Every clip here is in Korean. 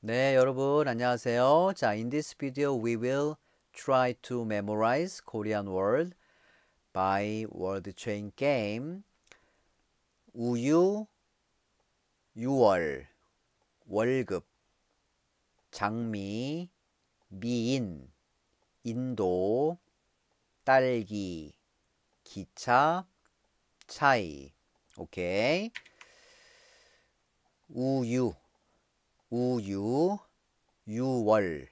네, 여러분 안녕하세요. 자, in this video we will try to memorize Korean word by word chain game. 우유 6월 월급 장미 미인 인도 딸기 기차 차이 오케이 우유 우유, 유월,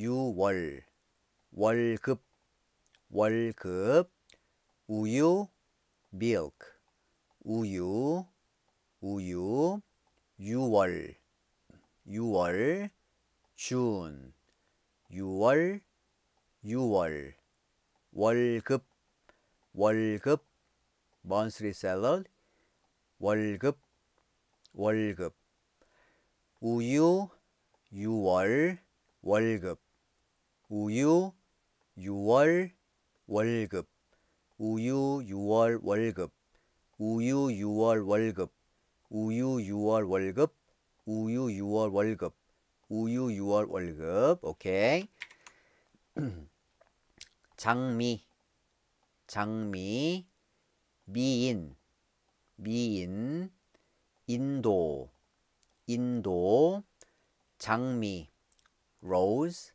유월, 월급, 월급, 우유, milk, 우유, 우유, 유월, 유월, 준, 유월, 유월, 월급, 월급, monthly salary, 월급, 월급. 우유, 유월, 월급. 우유, 유월, 월급. 우유, 유월, 월급. 우유, 유월, 월급. 우유, 유월, 월급. 우유, 유월, 월급. 우유, 유월, 월급. 오케이. 장미, 장미, 미인, 미인, 인도, 인도 장미 rose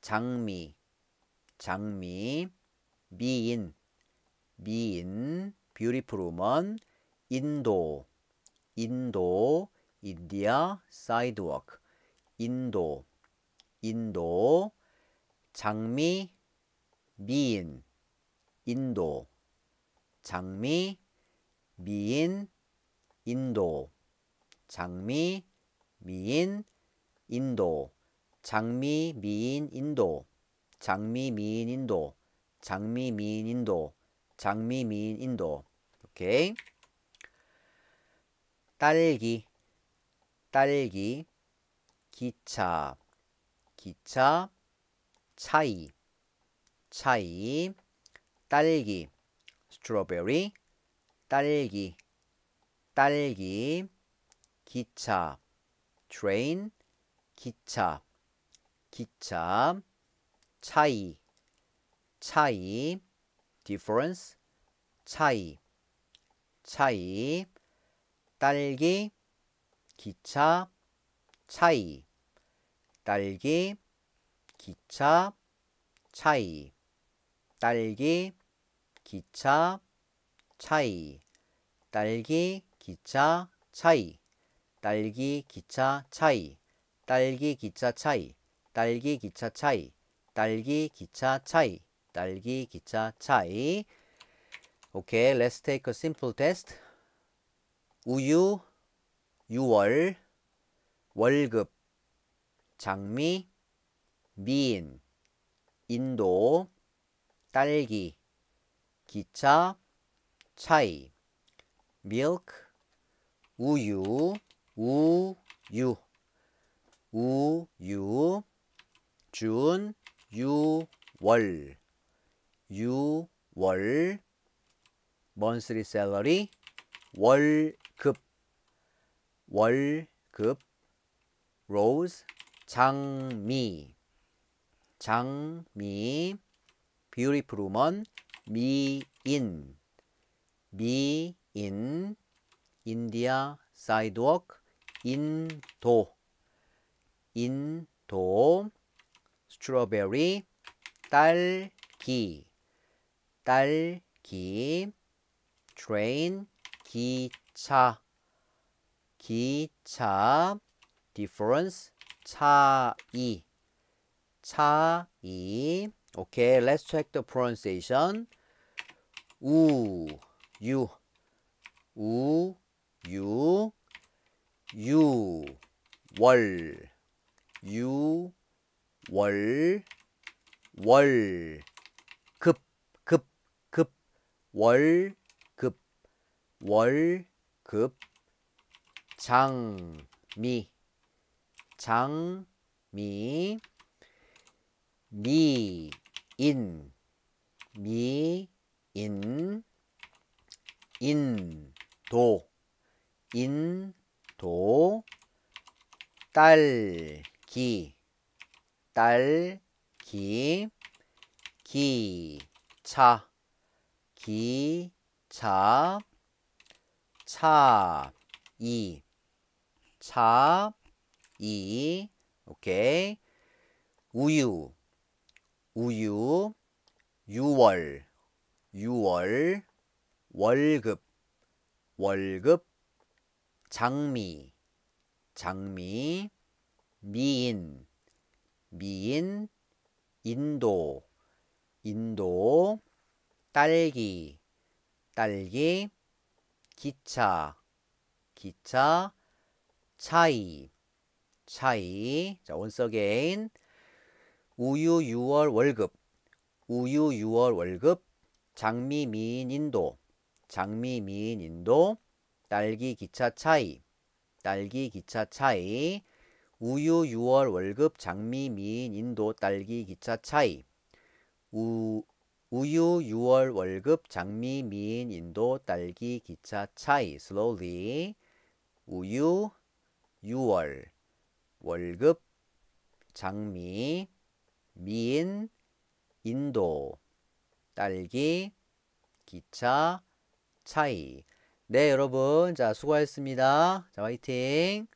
장미 장미 미인 미인 beautiful woman 인도 인도 인디아 사이드워크 인도 인도 장미 미인 인도 장미 미인 인도 장미, 미인, 인도, 장미, 미인, 인도, 장미, 미인, 인도, 장미, 미인, 인도, 장미, 미인, 인도. 오케이. 딸기, 딸기, 기차, 기차, 차이, 차이, 딸기, 스트로베리, 딸기, 딸기, 기차 train 기차 기차 차이 차이 difference 차이 차이 딸기 기차 차이 딸기 기차 차이 딸기 기차 차이 딸기 기차 차이 딸기 기차 차이 딸기 기차 차이 딸기 기차 차이 딸기 기차 차이 딸기 기차 차이 오케이 let's take a simple test 우유 유월 월급 장미 미인 인도 딸기 기차 차이 밀크 우유 우유 우유 준 유월 유월 monthly salary 월급 월급 rose 장미 장미 beautiful woman 미인 미인 인디아 사이드워크 인도 인도 스트로베리 딸기 딸기 트레인 기차 기차 difference 차이 차이 오케이 okay, let's check the pronunciation 우유 우유 유월 유 월 월 급 급 급 월 급 월 급 장미 장미 미 인 미 인 인 도 인 도, 딸, 기, 딸, 기, 기차, 기차, 차, 이, 차, 이, 오케이. 우유, 우유, 6월, 6월, 월급, 월급, 장미, 장미, 미인, 미인, 인도, 인도, 딸기, 딸기, 기차, 기차, 차이, 차이. 자, once again. 우유 6월 월급, 우유 6월 월급, 장미 미인 인도, 장미 미인 인도, 딸기 기차 차이, 딸기 기차 차이, 우유 6월 월급 장미 미인 인도 딸기 기차 차이, 우, 우유 6월 월급 장미 미인 인도 딸기 기차 차이, slowly, 우유 6월 월급 장미 미인 인도 딸기 기차 차이 네, 여러분. 자, 수고하셨습니다. 자, 화이팅.